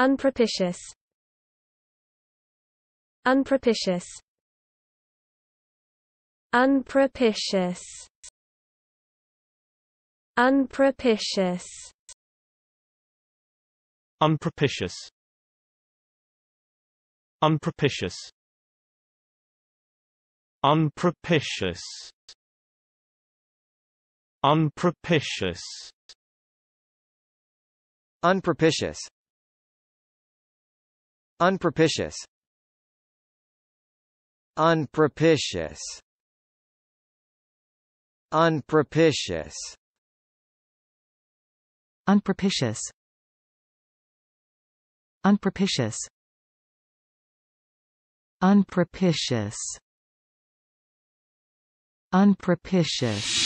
Unpropitious Unpropitious Unpropitious Unpropitious Unpropitious Unpropitious Unpropitious Unpropitious Unpropitious Unpropitious Unpropitious Unpropitious Unpropitious Unpropitious Unpropitious Unpropitious